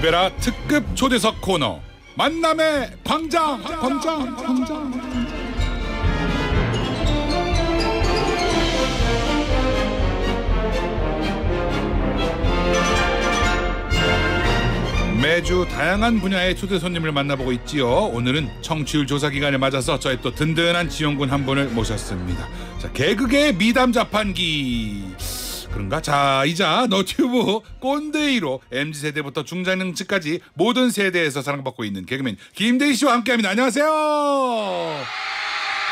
류베라 특급 초대석 코너 만남의 광장 광장 광장 광장. 매주 다양한 분야의 초대 손님을 만나보고 있지요. 오늘은 청취율 조사 기간에 맞아서 저희또 든든한 지원군 한 분을 모셨습니다. 자, 개그계 의 미담 자판기 그런가? 자, 이자 너튜브 꼰대이로 MZ 세대부터 중장년층까지 모든 세대에서 사랑받고 있는 개그맨 김대희 씨와 함께합니다. 안녕하세요.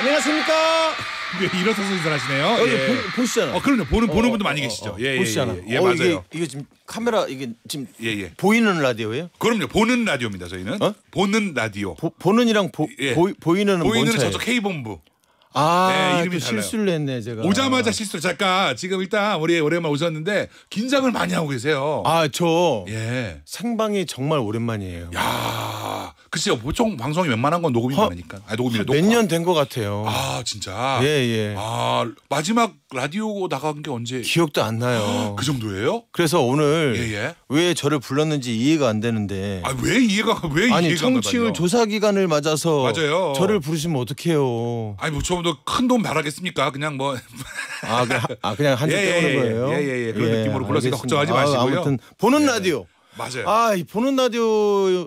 안녕하십니까? 네, 일어서서 인사하시네요. 어, 예, 예. 보, 시잖아 어, 아, 그럼요. 보는 보는 어, 분도 어, 많이 어, 계시죠. 예, 예, 보시잖아. 예, 예, 맞아요. 이게, 이게, 지금 카메라 이게 지금 예, 예. 보이는 라디오예요? 그럼요. 보는 라디오입니다. 저희는 보는 라디오. 보, 는이랑 보, 예. 보, 보이는 보이는 저쪽 K 본부. 아, 네, 이름이 실수를 했네 제가. 오자마자 실수. 잠깐 지금 일단 우리 오랜만에 오셨는데 긴장을 많이 하고 계세요. 아, 저 예. 생방이 정말 오랜만이에요. 야, 글쎄요, 보통 방송이 웬만한 건 녹음이 많으니까. 아, 녹음이 몇년 된 것 같아요. 아, 진짜. 예, 예. 아, 마지막 라디오 나간 게 언제? 기억도 안 나요. 아, 그 정도예요? 그래서 오늘 예, 예. 왜 저를 불렀는지 이해가 안 되는데. 아, 왜 이해가 왜 이해가 아니, 청취율 조사 기간을 맞아서 맞아요. 저를 부르시면 어떡해요. 아니, 뭐 저도 큰돈 바라겠습니까? 그냥 뭐 아, 그냥, 아, 그냥 한줄 예, 떼우는 예, 예, 거예요. 예, 예, 예. 그런 느낌으로 불렀으니까 걱정하지 아, 마시고요. 아, 아무튼 보는 예. 라디오. 맞아요. 아, 보는 라디오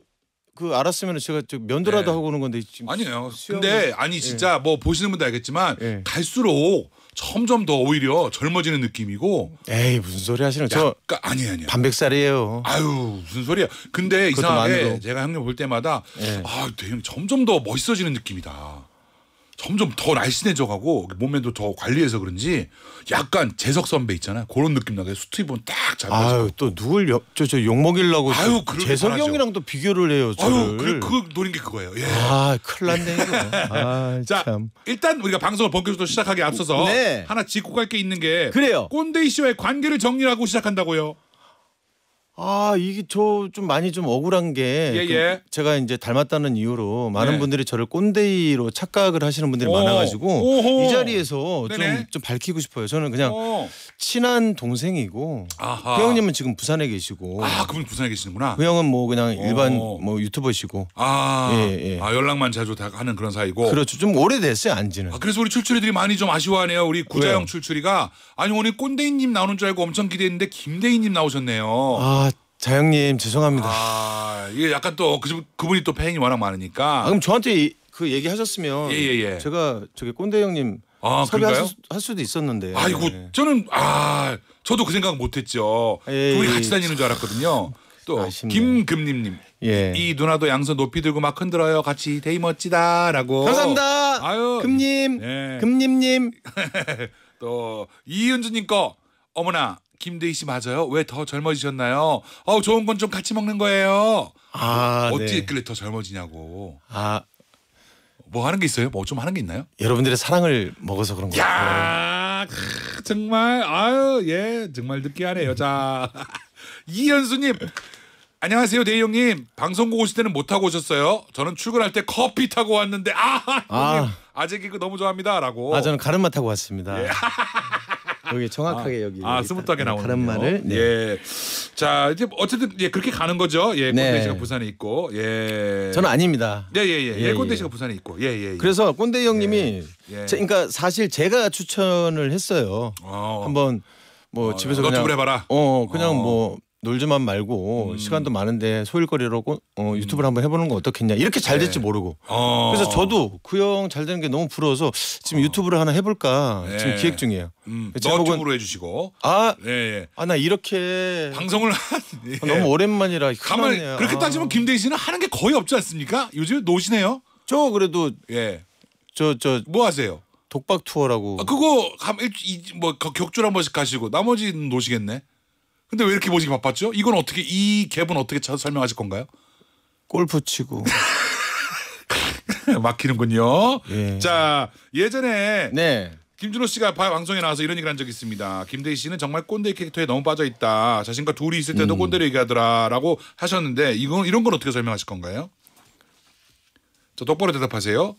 그 알았으면 제가 저 면도라도 네. 하고 오는 건데 지금 아니에요. 근데 아니 예. 진짜 뭐 보시는 분들 알겠지만 예. 갈수록 점점 더 오히려 젊어지는 느낌이고 에이 무슨 소리 하시는 저 약간 아니 아니야. 반백살이에요. 아유 무슨 소리야. 근데 이상하게 제가 형님 볼 때마다 예. 아, 되게 점점 더 멋있어지는 느낌이다. 점점 더 날씬해져 가고 몸매도 더 관리해서 그런지 약간 재석 선배 있잖아요. 그런 느낌 나게 수트 입으면 딱잘아서 아유 또 누굴 저저 욕먹이려고 아유, 재석 형이랑 도 비교를 해요. 저를. 아유 그래 그 노린 게 그거예요. 예. 아 큰일 났네 이거. 아, 자 일단 우리가 방송을 본격적으로 시작하기 앞서서 네. 하나 짚고 갈 게 있는 게 그래요. 꼰대이 씨와의 관계를 정리하고 시작한다고요. 아 이게 저 좀 많이 좀 억울한 게 예, 그 예. 제가 이제 닮았다는 이유로 많은 네. 분들이 저를 꼰대이로 착각을 하시는 분들이 오, 많아가지고 오호. 이 자리에서 좀, 좀 밝히고 싶어요. 저는 그냥 어. 친한 동생이고 아하. 그 형님은 지금 부산에 계시고 아 그분 부산에 계시는구나. 그 형은 뭐 그냥 일반 오. 뭐 유튜버시고 아, 예, 예. 아 연락만 자주 다 하는 그런 사이고. 그렇죠. 좀 오래됐어요 안지는. 아, 그래서 우리 출출이들이 많이 좀 아쉬워하네요. 우리 구자영 출출이가 아니 오늘 꼰대이님 나오는 줄 알고 엄청 기대했는데 김대희님 나오셨네요. 아 자영님 죄송합니다. 아 이게 약간 또 그, 그분이 또 팬이 워낙 많으니까. 아, 그럼 저한테 그 얘기 하셨으면 예, 예, 예. 제가 저기 꼰대 형님 아, 섭외할 수, 도 있었는데. 아이고 네. 저는 아 저도 그 생각 못했죠. 둘이 예, 예. 같이 다니는 줄 알았거든요. 또 아쉽네. 김금님님 예. 이 누나도 양손 높이 들고 막 흔들어요. 같이 데이 멋지다라고. 감사합니다. 아유 금님 네. 금님님 또 이은주님 거 어머나 김대희 씨 맞아요? 왜 더 젊어지셨나요? 어 좋은 건 좀 같이 먹는 거예요. 아 어, 떻게 네. 했길래 더 젊어지냐고. 아 뭐 하는 게 있어요? 뭐 좀 하는 게 있나요? 여러분들의 사랑을 먹어서 그런 거예요. 야 크, 정말 아유 예 정말 느끼하네여자 이현수님. 안녕하세요 대희 형님 방송국 오실 때는 못 타고 오셨어요 저는 출근할 때 커피 타고 왔는데 아, 아. 형님 아재 개그 너무 좋아합니다라고 아 저는 가르마 타고 왔습니다 예. 여기 아, 정확하게 여기. 아 스무하게 나오는 다른 말을. 네. 예. 자 이제 어쨌든 예 그렇게 가는 거죠. 예. 네. 꼰대 씨가 부산에 있고 예. 저는 아닙니다. 예예예. 예, 예. 예, 예, 예, 예 꼰대 씨가 부산에 있고 예예. 그래서 꼰대 형님이 제, 그러니까 사실 제가 추천을 했어요. 어. 한번 뭐 어, 집에서 그냥 해봐라. 어 그냥 어. 뭐 놀지만 말고 음. 시간도 많은데 소일거리로 꼭, 어, 음. 유튜브를 한번 해보는 거 어떻겠냐 이렇게 잘 네. 될지 모르고 어. 그래서 저도 그 형 잘 되는 게 너무 부러워서 지금 어. 유튜브를 하나 해볼까 네. 지금 기획 중이에요. 음. 제목은 쪽으로 해주시고 아아나 예, 예. 이렇게 방송을 아, 한, 예. 아, 너무 오랜만이라 가만 그렇게 아. 따지면 김대희 씨는 하는 게 거의 없지 않습니까? 요즘 노시네요. 저 그래도 예 저 저 뭐 하세요? 독박 투어라고. 아, 그거 뭐 격주를 한 번씩 가시고 나머지는 노시겠네. 근데 왜 이렇게 보시기 바빴죠? 이건 어떻게 이 갭은 어떻게 설명하실 건가요? 골프 치고 막히는군요. 예. 자 예전에 네. 김준호 씨가 방송에 나와서 이런 얘기를 한 적이 있습니다. 김대희 씨는 정말 꼰대 캐릭터에 너무 빠져 있다. 자신과 둘이 있을 때도 음. 꼰대로 얘기하더라라고 하셨는데 이건 이런 건 어떻게 설명하실 건가요? 저 똑바로 대답하세요.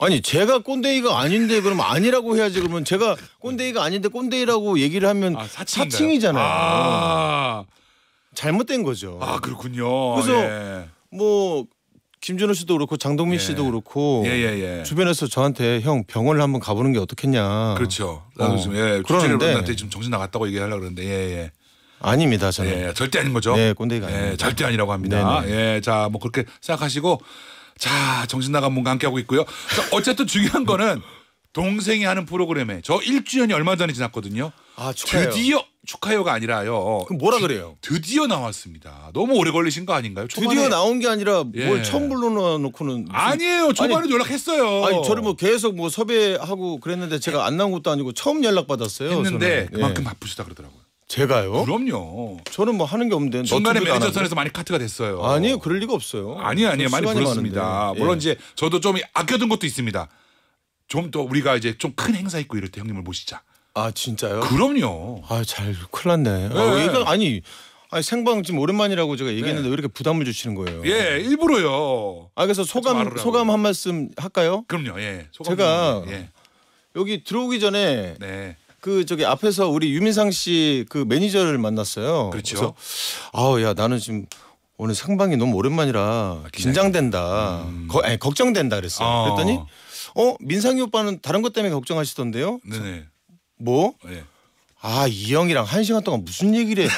아니 제가 꼰대이가 아닌데 그럼 아니라고 해야지 그러면 제가 꼰대이가 아닌데 꼰대이라고 얘기를 하면 아, 사칭이잖아요. 아 잘못된 거죠. 아 그렇군요. 그래서 예. 뭐 김준호 씨도 그렇고 장동민 예. 씨도 그렇고 예, 예, 예. 주변에서 저한테 형 병원을 한번 가보는 게 어떻겠냐. 그렇죠. 어, 나도 어. 지 예, 그러데한테 지금 정신 나갔다고 얘기하려 그러는데 예예. 예. 아닙니다 저는. 예, 절대 아닌 거죠. 네 꼰대이가. 예, 절대 아니라고 합니다. 예, 자뭐 그렇게 생각하시고. 자, 정신 나간 분과 함께하고 있고요. 어쨌든 중요한 거는 동생이 하는 프로그램에 저 1주년이 얼마 전에 지났거든요. 아, 축하해요. 드디어 축하해요가 아니라요. 그럼 뭐라 그래요? 드디어 나왔습니다. 너무 오래 걸리신 거 아닌가요? 초반에. 드디어 나온 게 아니라 예. 뭘 처음 불러놓고는 무슨... 아니에요. 초반에 아니, 연락했어요. 아니 저를 뭐 계속 뭐 섭외하고 그랬는데 제가 안 나온 것도 아니고 처음 연락 받았어요. 했는데 저는. 그만큼 예. 바쁘시다 그러더라고요. 제가요? 그럼요. 저는 뭐 하는 게 없는데 중간에 매니저선에서 많이 카트가 됐어요. 아니요, 그럴 리가 없어요. 아니요, 아니요, 많이 불렀습니다. 예. 물론 이제 저도 좀 아껴둔 것도 있습니다. 좀 더 우리가 이제 좀 큰 행사 있고 이럴 때 형님을 모시자. 아 진짜요? 그럼요. 아잘 큰일 났네. 아, 네. 아, 얘가, 아니 아니 생방 지금 오랜만이라고 제가 얘기했는데 네. 왜 이렇게 부담을 주시는 거예요? 예, 일부러요. 아 그래서 소감 소감 한 말씀 할까요? 그럼요. 예. 제가 예. 여기 들어오기 전에 네. 그 저기 앞에서 우리 유민상 씨 그 매니저를 만났어요. 그렇죠. 아우 야 나는 지금 오늘 상방이 너무 오랜만이라 긴장된다. 음. 거, 아니, 걱정된다 그랬어요. 아. 그랬더니 어 민상이 오빠는 다른 것 때문에 걱정하시던데요. 네네. 뭐? 네. 예. 아이 형이랑 한 시간 동안 무슨 얘기를 해?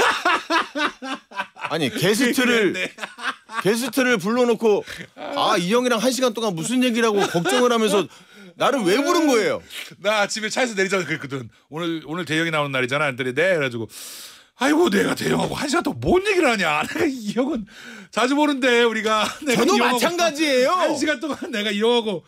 아니 게스트를 네. 게스트를 불러놓고 아이 형이랑 한 시간 동안 무슨 얘기라고 걱정을 하면서 나를 왜 부른 거예요? 나 아침에 차에서 내리자고 그랬거든. 오늘 오늘 대형이 나오는 날이잖아. 그랬더니 네 그래가지고 아이고 내가 대형하고 한 시간 동안 뭔 얘기를 하냐. 이 형은 자주 보는데 우리가 내가 저도 마찬가지예요. 한 시간 동안 내가 이 형하고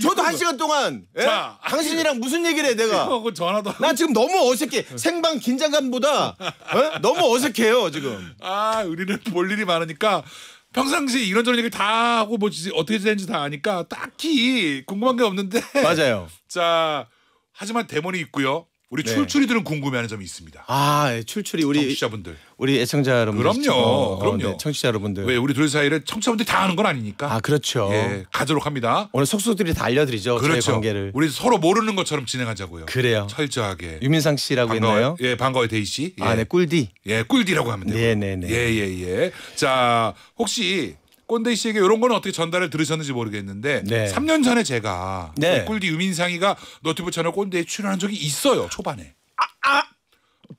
저도 한 시간 동안 예? 자, 당신이랑 무슨 얘기를 해 내가 하고 전화도 하고. 나 지금 너무 어색해 생방 긴장감보다 예? 너무 어색해요 지금 아 우리는 볼 일이 많으니까 평상시 이런저런 얘기 다 하고 뭐 어떻게 되는지 다 아니까 딱히 궁금한 게 없는데 맞아요. 자 하지만 대본이 있고요. 우리 네. 출출이들은 궁금해하는 점이 있습니다. 아, 예, 출출이 우리 청취자분들, 우리 애청자 여러분, 그럼요, 어, 그럼요, 어, 네, 청취자 여러분들. 왜 우리 둘 사이를 청취자분들다 아는 건 아니니까. 아, 그렇죠. 예, 가도록 합니다. 오늘 속속들이 다 알려드리죠. 그렇죠. 관계를. 우리 서로 모르는 것처럼 진행하자고요. 그래요. 철저하게. 유민상 씨라고 있나요? 예, 반가워요, 데이 씨. 아, 예. 아, 네, 꿀디. 예, 꿀디라고 하면 돼요. 네, 네, 네. 예, 예, 예. 자, 혹시 꼰대 씨에게 이런 건 어떻게 전달을 들으셨는지 모르겠는데 네. 3년 전에 제가 네. 꿀디 유민상이가 노트북 채널 꼰대에 출연한 적이 있어요 초반에. 아, 아.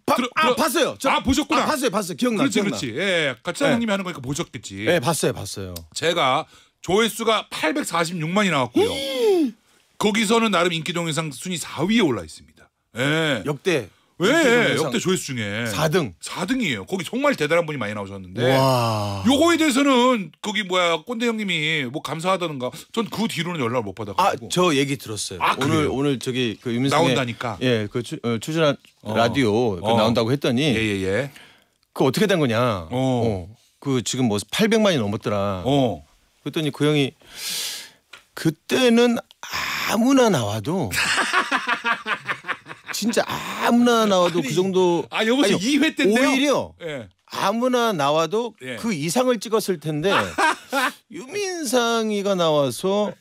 바, 아 봤어요. 저, 아 보셨구나. 아, 봤어요, 봤어요. 기억나. 그렇지, 기억나. 그렇지. 예, 같이 예. 형님이 하는 거니까 보셨겠지. 예, 봤어요, 봤어요. 제가 조회수가 846만이 나왔고요. 음. 거기서는 나름 인기 동영상 순위 4위에 올라 있습니다. 예. 역대 왜 역대 조회수 중에 4등 4등이에요. 거기 정말 대단한 분이 많이 나오셨는데 와. 요거에 대해서는 거기 뭐야 꼰대 형님이 뭐 감사하다는가 전 그 뒤로는 연락을 못 받아가지고 아저 얘기 들었어요. 아, 오늘 그래요? 오늘 저기 그 유민상 나온다니까 예그 어, 추진한 어. 라디오 그 어. 나온다고 했더니 예예예 예, 예. 그 어떻게 된 거냐 어그 어, 지금 뭐 800만이 넘었더라 어 그랬더니 그 형이 그때는 아무나 나와도 진짜 아무나 나와도 아니, 그 정도. 아 여기서 아니, 2회 때인데요. 오히려 네. 아무나 나와도 네. 그 이상을 찍었을 텐데 유민상이가 나와서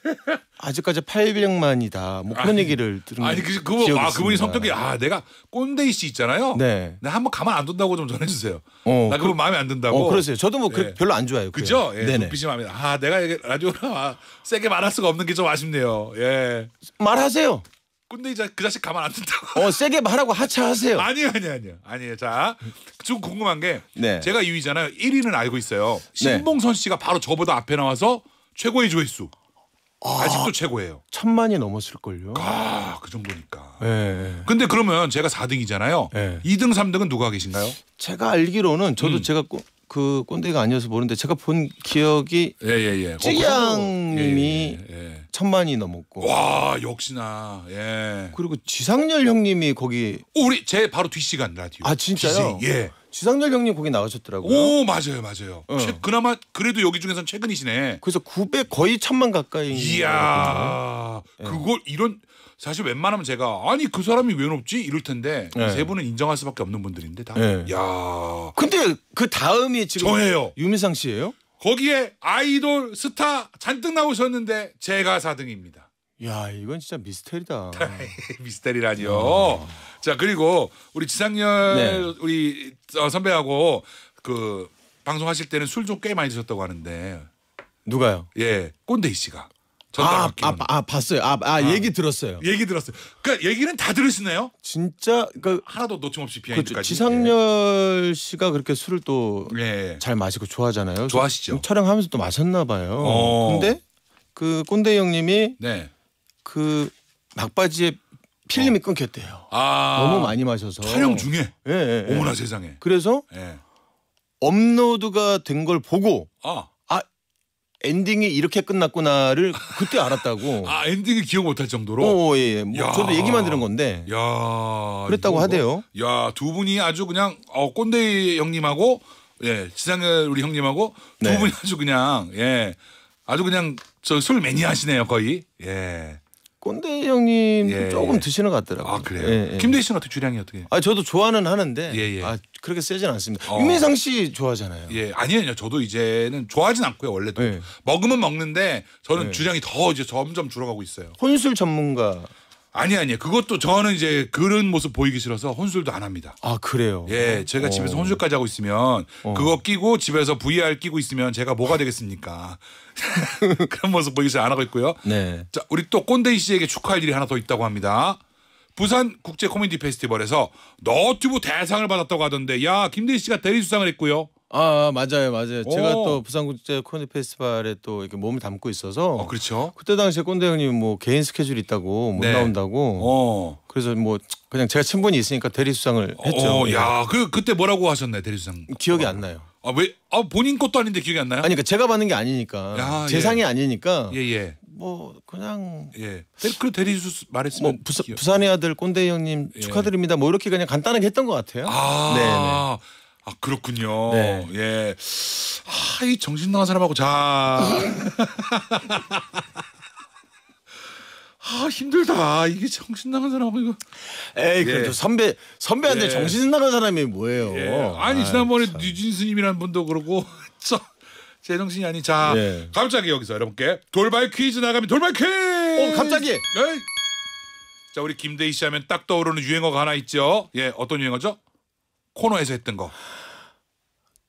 아직까지 800만이다. 뭐 그런 아니, 얘기를 들은 아니 그, 그아 그분이 성격이 아 내가 꼰대일수 있잖아요. 네. 나 네, 한번 가만 안 둔다고 좀 전해주세요. 어, 나그분 그 마음에 안 든다고. 어, 그러세요. 저도 뭐 그 예. 별로 안 좋아요. 그죠? 예, 네네. 네. 빛이 마음에 아 내가 라디오라 세게 말할 수가 없는 게 좀 아쉽네요. 예. 말하세요. 근데 이제 그 자식 가만 안 둔다고. 어 세게 말하고 하차하세요. 아니요 아니요 아니요 아니에요. 자좀 궁금한 게 네. 제가 2위잖아요. 1위는 알고 있어요. 네. 신봉선 씨가 바로 저보다 앞에 나와서 최고의 조회수. 아, 직도 최고예요. 천만이 넘었을 걸요. 아, 그 정도니까. 네. 근데 그러면 제가 4등이잖아요. 네. 예. 2등, 3등은 누가 계신가요? 제가 알기로는 저도 음. 제가 꼭그 꼰대가 아니어서 모르는데 제가 본 기억이 예, 예, 예. 찌양님이 어, 그 예, 예, 예. 천만이 넘었고. 와 역시나 예. 그리고 지상렬 형님이 거기 우리 제 바로 뒷 시간 라디오. 아 진짜요? DJ, 예. 지상렬 형님 거기 나가셨더라고요. 오 맞아요 맞아요. 어. 최, 그나마 그래도 여기 중에선 최근이시네. 그래서 900 거의 천만 가까이. 이야 예. 그걸 이런 사실 웬만하면 제가 아니 그 사람이 왜 높지 이럴 텐데 예. 세 분은 인정할 수밖에 없는 분들인데 다. 예. 야. 근데 그 다음이 지금 저예요. 유미상 씨예요? 거기에 아이돌 스타 잔뜩 나오셨는데 제가 4등입니다. 야 이건 진짜 미스테리다. 미스테리라니요. 음. 자 그리고 우리 지상렬 네. 우리 어, 선배하고 그 방송하실 때는 술 좀 꽤 많이 드셨다고 하는데 누가요? 예 꼰대이 씨가. 아, 아, 아, 봤어요. 아, 아, 아, 얘기 들었어요. 얘기 들었어요. 그러니까 얘기는 다 들으시네요. 진짜 그러니까 하나도 놓침없이 비하인드까지. 그렇죠. 지상렬 씨가 그렇게 술을 또잘 예. 마시고 좋아하잖아요. 좋아하시죠. 음, 촬영하면서 또 마셨나 봐요. 어. 근데 그 꼰대 형님이 네. 그 막바지에 필름이 어. 끊겼대요. 아. 너무 많이 마셔서 촬영 중에. 예, 예, 예. 어머나 세상에. 그래서 예. 업로드가 된 걸 보고 아. 엔딩이 이렇게 끝났구나를 그때 알았다고. 아 엔딩이 기억 못할 정도로. 어, 어 예, 예, 뭐 저도 얘기만 들은 건데. 야, 그랬다고 하대요. 뭐, 야, 두 분이 아주 그냥 어, 꼰대 형님하고 예, 지상렬 우리 형님하고 네. 분이 아주 그냥 예, 아주 그냥 저 술 매니아시네요 거의. 예. 꼰대 형님 예, 조금 예. 드시는 것 같더라고요. 아 그래요. 예, 예. 김대희 씨는 어떻게 주량이 어떻게? 아 저도 좋아는 하는데 예, 예. 아 그렇게 세진 않습니다. 어. 유미상 씨 좋아하잖아요. 예 아니에요. 저도 이제는 좋아하진 않고요. 원래도 먹으면 먹는데 저는 주량이 더 이제 점점 줄어가고 있어요. 혼술 전문가. 아니 아니요. 그것도 저는 이제 그런 모습 보이기 싫어서 혼술도 안 합니다. 아 그래요. 예, 제가 어. 집에서 혼술까지 하고 있으면 어. 그거 끼고 집에서 VR 끼고 있으면 제가 뭐가 되겠습니까? 그런 모습 보이기 싫어 안 하고 있고요. 네. 자, 우리 또 꼰대이 씨에게 축하할 일이 하나 더 있다고 합니다. 부산 국제 코미디 페스티벌에서 너튜브 대상을 받았다고 하던데 야 김대희 씨가 대리 수상을 했고요. 아, 아, 맞아요, 맞아요. 제가 또 부산국제 코미디 페스티벌에 또 이렇게 몸을 담고 있어서 어, 그렇죠. 그때 당시에 꼰대 형님 뭐 개인 스케줄 있다고 못 네. 나온다고. 어. 그래서 뭐 그냥 제가 친분이 있으니까 대리 수상을 어, 했죠. 어, 예. 야, 그 그때 뭐라고 하셨나요, 대리 수상? 기억이 안 나요. 아 왜? 아 본인 것도 아닌데 기억이 안 나요? 아니 그니까 제가 받는 게 아니니까 야, 예. 제 상이 아니니까. 예 예. 뭐 그냥 예. 그 대리수 말했으면 뭐 부사, 부산의 아들 꼰대 형님 예. 축하드립니다. 뭐 이렇게 그냥 간단하게 했던 것 같아요. 아. 네. 네. 아 그렇군요. 네. 예. 하이 아, 정신 나간 사람하고 자. 아 힘들다. 이게 정신 나간 사람하고 이거. 에이 예. 그래도 선배 선배한테 예. 정신 나간 사람이 뭐예요? 예. 아니 지난번에 참. 뉴진스님이라는 분도 그러고 제 정신이 아니자 예. 갑자기 여기서 여러분께 돌발 퀴즈 나가면 돌발 퀴즈. 어 갑자기. 에이. 네. 자 우리 김대희 씨 하면 딱 떠오르는 유행어가 하나 있죠. 예 어떤 유행어죠? 코너에서 했던 거.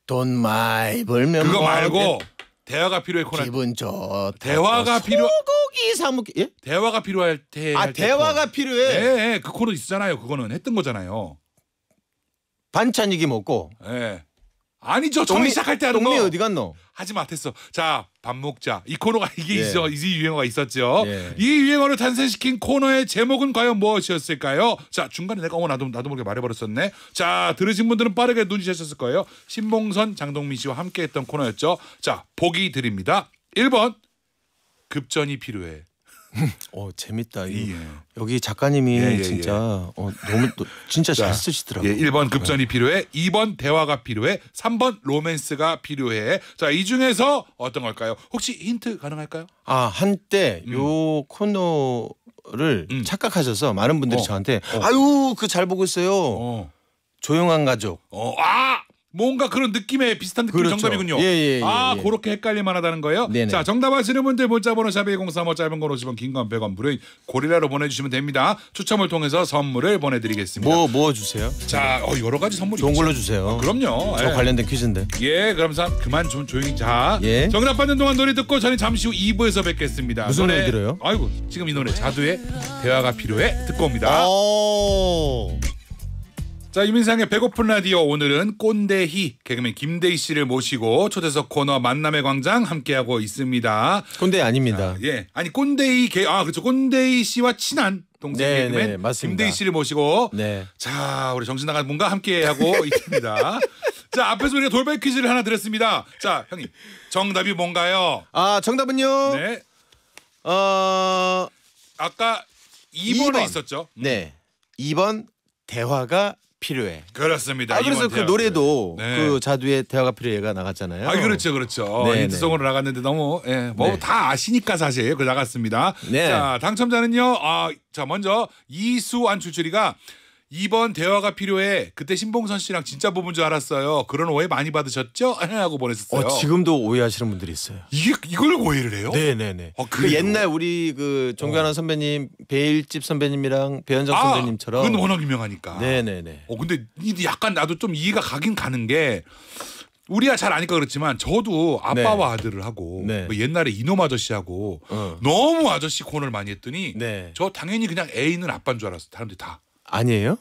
돈 많이 벌면 그거 말고 대화가 필요해 코너. 기분 좋다. 대화가 필요. 소고기 사먹기. 예? 대화가 필요할 때. 아 대화가 필요해. 네, 그 코너 있잖아요. 그거는 했던 거잖아요. 반찬 이기 먹고. 예. 아니죠. 처음 시작할 때 하는 거. 어디 갔노? 하지 마 됐어. 자, 밥 먹자. 이 코너가 이게 예. 있어. 이 유행어가 있었죠. 예. 이 유행어를 탄생시킨 코너의 제목은 과연 무엇이었을까요? 자, 중간에 내가 어머 나도 나도 모르게 말해 버렸었네. 자, 들으신 분들은 빠르게 눈치채셨을 거예요. 신봉선 장동민 씨와 함께 했던 코너였죠. 자, 보기 드립니다. 1번 급전이 필요해. 어 재밌다. 이, 예. 여기 작가님이 예, 예, 예. 진짜 어, 너무 또, 진짜 자, 잘 쓰시더라고요. 예, 1번 급전이 네. 필요해. 2번 대화가 필요해. 3번 로맨스가 필요해. 자, 이 중에서 어떤 걸까요? 혹시 힌트 가능할까요? 아, 한때 음. 요 코너를 음. 착각하셔서 많은 분들이 어. 저한테 어. 아유, 그 잘 보고 있어요. 어. 조용한 가족. 어, 아! 뭔가 그런 느낌에 비슷한 느낌 그렇죠. 정답이군요. 예, 예, 예, 아, 예. 그렇게 헷갈릴 만하다는 거예요. 네네. 자, 정답 아시는 분들 문자번호 샵의 035 짧은 건 50원, 긴건 100원 무료인 고릴라로 보내주시면 됩니다. 추첨을 통해서 선물을 보내드리겠습니다. 뭐, 뭐 주세요? 자, 어, 여러 가지 선물이 좋은 있죠. 걸로 주세요. 아, 그럼요. 저 예. 관련된 퀴즈인데. 예, 그럼 사, 그만 좀 조용히 자. 예. 정답 받는 동안 노래 듣고 저는 잠시 후 2부에서 뵙겠습니다. 무슨 노래 들어요? 아이고, 지금 이 노래 자두의 대화가 필요해 듣고 옵니다. 오. 어. 자 이민상의 배고픈 라디오 오늘은 꼰대희 개그맨 김대희 씨를 모시고 초대석 코너 만남의 광장 함께하고 있습니다. 꼰대 아닙니다. 아, 예, 아니 꼰대희 개아 그렇죠 꼰대희 씨와 친한 동생 네, 개그맨 네, 맞습니다. 김대희 씨를 모시고 네. 자 우리 정신 나간 분과 함께하고 네. 있습니다. 자 앞에서 우리가 돌발 퀴즈를 하나 드렸습니다. 자 형님 정답이 뭔가요? 아 정답은요. 네. 어 아까 2번에 2번. 있었죠. 음. 네. 2번 대화가 필요해. 그렇습니다. 아, 그래서 그 노래도 네. 그 자두의 대화가 필요해가 나갔잖아요. 아 그렇죠, 그렇죠. 힌트송으로 네, 네. 나갔는데 너무 예, 뭐다 네. 아시니까 사실 그 나갔습니다. 자 당첨자는요. 아, 자 먼저 이수안 출출이가 이번 대화가 필요해. 그때 신봉선 씨랑 진짜 부부인 줄 알았어요. 그런 오해 많이 받으셨죠? 하고 보냈었어요. 어, 지금도 오해하시는 분들이 있어요. 이게 이걸 오해를 해요? 네네네. 아, 그 옛날 우리 그 종교하는 어. 선배님 배일집 선배님이랑 배현정 아, 선배님처럼 그건 워낙 유명하니까. 네네네. 어 근데 약간 나도 좀 이해가 가긴 가는 게. 우리야 잘 아니까 그렇지만 저도 아빠와 네. 아들을 하고 네. 뭐 옛날에 이놈 아저씨하고 어. 너무 아저씨 코너를 많이 했더니 네. 저 당연히 그냥 애인은 아빠인 줄 알았어 사람들이 다 아니에요?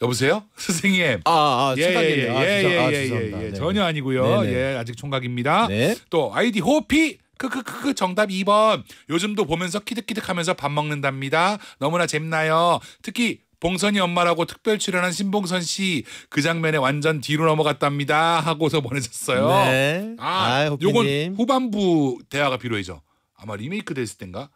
여보세요, 선생님. 아, 아 예, 예예예예예 예, 아, 예, 아, 예, 예, 예, 네, 전혀 네. 아니고요. 네네. 네. 예 아직 총각입니다. 네. 또 아이디 호피 크크크크 정답 2번. 요즘도 보면서 키득키득하면서 밥 먹는답니다. 너무나 잼나요. 특히 봉선이 엄마라고 특별 출연한 신봉선 씨 그 장면에 완전 뒤로 넘어갔답니다 하고서 보내셨어요. 네. 아, 아 요건 후반부 대화가 필요해죠. 아마 리메이크 됐을 땐가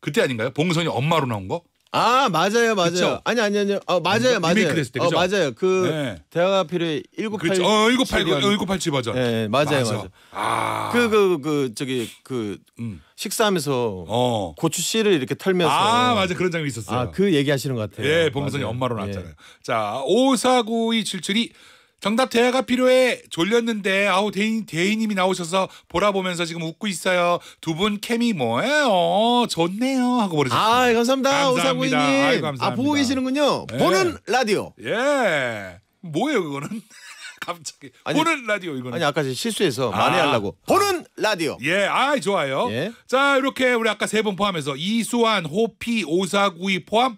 그때 아닌가요? 봉선이 엄마로 나온 거? 아 맞아요 맞아요 그쵸? 아니 아니 아니 어 맞아요 맞아요 때, 어, 그 맞아요 그 네. 대화가 필요해 1987 그렇죠. 어, 1987 이건- 1987버 맞아요 맞아. 맞아요 아. 그그그 그, 그, 저기 그 음. 식사하면서 어. 고추 씨를 이렇게 털면서 아, 맞아. 그런 장면 있었어요. 아, 그 얘기하시는 것 같아요 예, 범선이 엄마로 예. 나왔잖아요. 자, 549277이 정답 대화가 필요해 졸렸는데 아우 대인 대인님이 나오셔서 보라 보면서 지금 웃고 있어요. 두 분 케미 뭐예요? 좋네요 하고 보내주셨어요. 아 예, 감사합니다 오사구이님. 아 보고 계시는군요. 예. 보는 라디오. 예. 뭐예요 그거는? 갑자기 아니, 보는 라디오 이거는 아니 아까 실수해서 만이하려고 아. 보는 라디오 예아 좋아요 예. 자 이렇게 우리 아까 세 분 포함해서 이수환 호피 오사구이 포함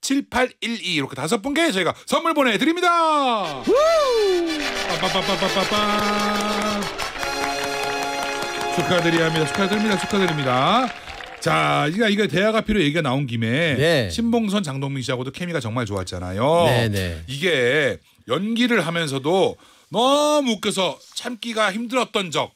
8150-7812 이렇게 다섯 분께 저희가 선물 보내드립니다. 축하드립니다. 축하드립니다. 축하드립니다. 자, 이거 이거 대학 앞으로 얘기가 나온 김에 네. 신봉선 장동민 씨하고도 케미가 정말 좋았잖아요. 네네. 네. 이게 연기를 하면서도 너무 웃겨서 참기가 힘들었던 적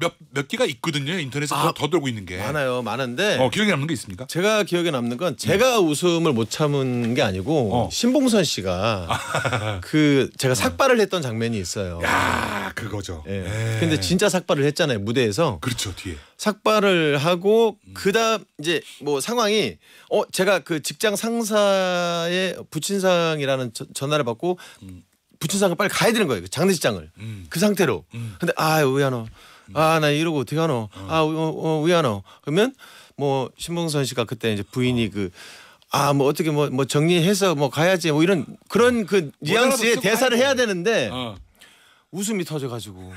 몇, 몇 개가 있거든요. 인터넷에 아, 더, 더 돌고 있는 게. 많아요. 많은데. 어, 기억에 남는 게 있습니까? 제가 기억에 남는 건 제가 네. 웃음을 못 참은 게 아니고 어. 신봉선 씨가 그 제가 어. 삭발을 했던 장면이 있어요. 야, 그거죠. 예. 네. 근데 진짜 삭발을 했잖아요. 무대에서. 그렇죠. 뒤에. 삭발을 하고 음. 그다음 이제 뭐 상황이 어 제가 그 직장 상사의 부친상이라는 저, 전화를 받고 음. 부친상을 빨리 가야 되는 거예요. 그 장례식장을. 음. 그 상태로. 음. 근데 아, 왜 안 와. 아나 이러고 어떻게 하노? 아 어, 어, 왜하어 그러면 뭐 신봉선 씨가 그때 이제 부인이 그 아, 뭐 어떻게 뭐, 뭐 정리해서 뭐 가야지 뭐 이런 그런 그 뉘앙스의 뭐 대사를 해야 되는데 어. 웃음이 터져가지고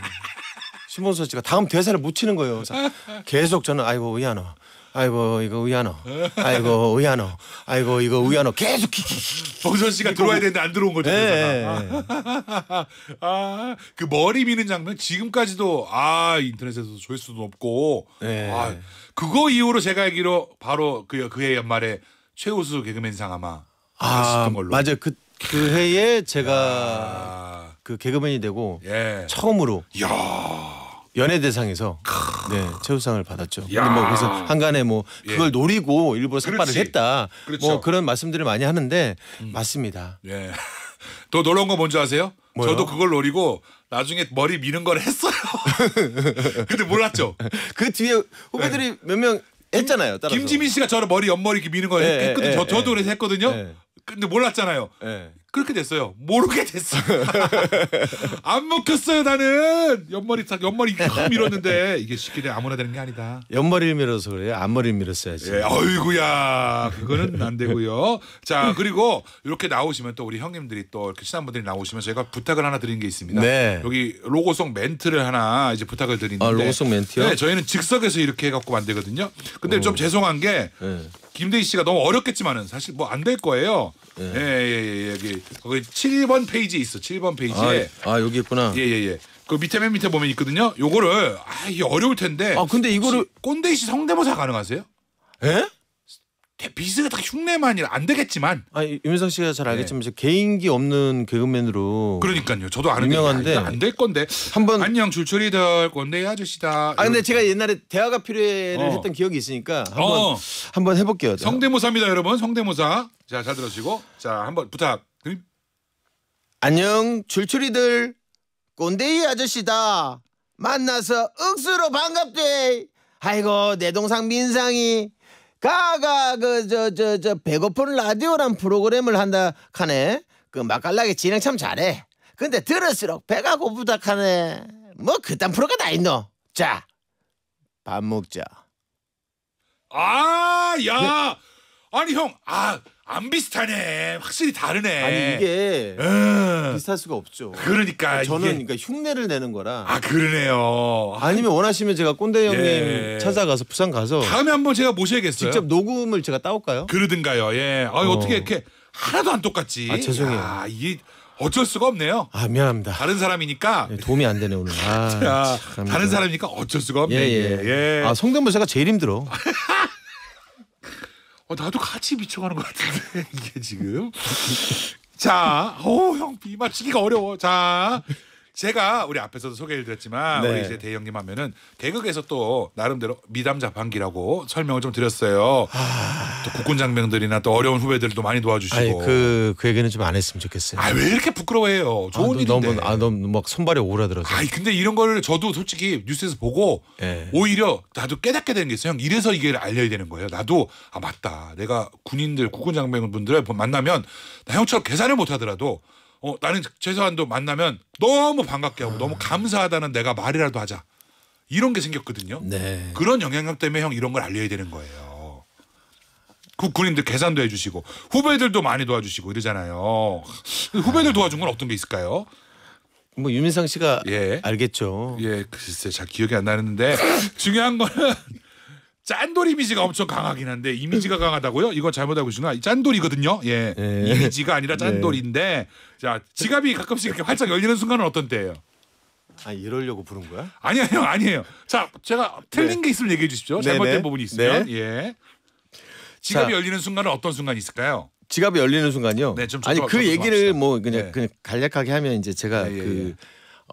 신봉선 씨가 다음 대사를 못 치는 거예요. 그래서 계속 저는 아이고 왜안 어 아이고 이거 우야노. 아이고 우야노. 아이고 이거 우야노. 계속 봉선 씨가 들어와야 되는데 안 들어온 거죠. 예, 예, 예. 아그 머리 미는 장면 지금까지도 아 인터넷에서 조회수도 높고 아 그거 이후로 제가 알기로 바로 그 그 해 연말에 최우수 개그맨상 아마 아 맞아요 그, 그 해에 제가 아. 그 개그맨이 되고 예. 처음으로 야. 연예대상에서 네, 최우상을 받았죠. 근데 뭐 그래서 한간에 뭐 예. 그걸 노리고 일부러 삭발을 했다. 뭐 그렇죠. 뭐 그런 말씀들을 많이 하는데 음. 맞습니다. 예. 더 놀라운 거 뭔지 아세요? 뭐요? 저도 그걸 노리고 나중에 머리 미는 걸 했어요. 근데 몰랐죠. 그 뒤에 후배들이 예. 몇명 했잖아요. 따라서. 김지민 씨가 저를 머리 옆머리 이렇게 미는 거 예, 했거든요. 그- 예, 저, 예, 저도 그래서 했거든요. 예. 근데 몰랐잖아요. 예. 그렇게 됐어요. 모르게 됐어. 요안 먹혔어요, 나는. 옆머리 딱 옆머리 확 밀었는데 이게 쉽게 아무나 되는 게 아니다. 옆머리를 밀어서 그래요. 앞머리를 밀었어야지. 예, 어이구야. 그거는 안 되고요. 자, 그리고 이렇게 나오시면 또 우리 형님들이 또 이렇게 친한 분들이 나오시면 저가 부탁을 하나 드린 게 있습니다. 네. 여기 로고송 멘트를 하나 이제 부탁을 드리는데. 아, 로고송 멘트요? 네, 저희는 즉석에서 이렇게 해 갖고 만들거든요. 근데 오. 좀 어. 죄송한 게 네. 김대희 씨가 너무 어렵겠지만은 사실 뭐 안 될 거예요. 예. 예, 예, 예. 예, 여기 거기 7번 페이지 있어. 7번 페이지에. 아, 아 여기 있구나. 예, 예, 예. 그 밑에 맨 밑에 보면 있거든요. 요거를 아, 이게 어려울 텐데. 아, 근데 이거를 꼰대이씨 성대모사 가능하세요? 예? 비스가 다 흉내만이라 안 되겠지만. 아 유민상 씨가 잘 네. 알겠지만 네. 개인기 없는 개그맨으로. 그러니까요. 저도 아는 유명한데 안 될 건데 한번 안녕 줄줄이 될 건데 아저씨다. 아 근데 제가 옛날에 대화가 필요해를 어. 했던 기억이 있으니까 한번 어. 한번 해볼게요. 제가. 성대모사입니다 여러분 성대모사. 자잘 들어주시고 자 한번 부탁. 안녕 줄줄이들 꼰대이 아저씨다 만나서 억수로 반갑대 아이고 내 동생 민상이 가가 그 저 저 저 배고픈 라디오란 프로그램을 한다 카네. 그 맛깔나게 진행 참 잘해. 근데 들을수록 배가 고프다 카네. 뭐 그딴 프로가 다 있노. 자, 밥 먹자. 아, 야. 네. 아니 형, 아, 안 비슷하네. 확실히 다르네. 아니 이게 음. 비슷할 수가 없죠. 그러니까, 그러니까 저는 이게... 그러니까 흉내를 내는 거라. 아 그러네요. 아니면 원하시면 제가 꼰대 예. 형님 예. 찾아가서 부산 가서 다음에 한번 제가 모셔야겠어요. 직접 녹음을 제가 따올까요? 그러든가요. 예. 아 어. 떻게 이렇게 하나도 안 똑같지? 아 죄송해요. 아 이게 어쩔 수가 없네요. 아 미안합니다. 다른 사람이니까 예, 도움이 안 되네 오늘. 아, 자, 다른 사람이니까 어쩔 수가 없네. 예, 예. 예. 아 성대모사가 제일 힘들어. 어, 나도 같이 미쳐가는 것 같은데 이게 지금. 자, 오형비 맞추기가 어려워. 자, 제가 우리 앞에서도 소개를 드렸지만 네. 우리 이제 대형님 하면은 대극에서또 나름대로 미담 자판기라고 설명을 좀 드렸어요. 아... 또 국군 장병들이나 또 어려운 후배들도 많이 도와주시고. 아니, 그, 그 얘기는 좀 안 했으면 좋겠어요. 아, 왜 이렇게 부끄러워해요? 좋은 아, 너, 일인데. 너무 아, 너무 막 손발이 오그라들어서. 아, 근데 이런 걸 저도 솔직히 뉴스에서 보고 네. 오히려 나도 깨닫게 되는 게 있어요. 형, 이래서 이게 알려야 되는 거예요. 나도 아 맞다. 내가 군인들 국군 장병분들을 만나면 나 형처럼 계산을 못 하더라도 어, 나는 최소한도 만나면 너무 반갑게 하고 아. 너무 감사하다는 내가 말이라도 하자. 이런 게 생겼거든요. 네. 그런 영향력 때문에 형 이런 걸 알려야 되는 거예요. 그 군인들 계산도 해주시고 후배들도 많이 도와주시고 이러잖아요. 후배들 아. 도와준 건 어떤 게 있을까요? 뭐 유민상 씨가 예. 알겠죠. 예, 글쎄 잘 기억이 안 나는데 중요한 거는 짠돌 이미지가 엄청 강하긴 한데 이미지가 강하다고요? 이거 잘못 알고 계시나? 짠돌이거든요. 예. 예. 이미지가 아니라 예. 짠돌인데 자 지갑이 가끔씩 이렇게 활짝 열리는 순간은 어떤 때예요? 아 이러려고 부른 거야? 아니에요, 아니에요. 자 제가 틀린 네. 게 있으면 얘기해 주십시오. 네네. 잘못된 네. 부분이 있으면 네. 예. 지갑이 자. 열리는 순간은 어떤 순간이 있을까요? 지갑이 열리는 순간요. 네, 좀 아니 그 얘기를 합시다. 뭐 그냥 네. 그냥 간략하게 하면 이제 제가 네, 예, 예,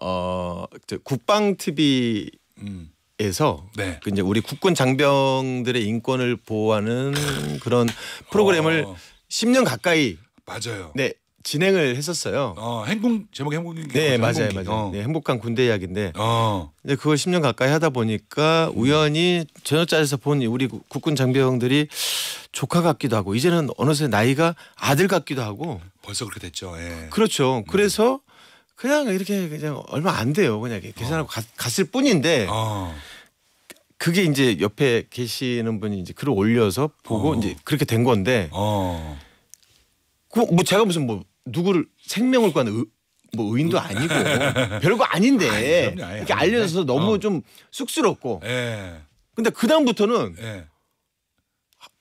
그어 국방 TV 음. 에서 네. 그 이제 우리 국군 장병들의 인권을 보호하는 그런 프로그램을 어. 10년 가까이 맞아요. 네 진행을 했었어요. 어, 행궁 제목 행궁. 네 맞아요, 맞아요. 어. 네, 행복한 군대 이야기인데. 어. 근데 그걸 10년 가까이 하다 보니까 우연히 전역자에서 본 우리 국군 장병들이 조카 같기도 하고 이제는 어느새 나이가 아들 같기도 하고. 벌써 그렇게 됐죠. 예. 그렇죠. 음. 그래서 그냥 이렇게 그냥 얼마 안 돼요. 그냥 계산하고 어. 갔, 을 뿐인데. 어. 그게 이제 옆에 계시는 분이 이제 글을 올려서 보고 어. 이제 그렇게 된 건데. 어. 그 뭐 제가 무슨 뭐 누구를 생명을 구하는 의, 뭐 의인도 아니고 별거 아닌데 아니, 그럼요, 아니, 이렇게 알려져서 너무 어. 좀 쑥스럽고. 예. 근데 그 다음부터는 예.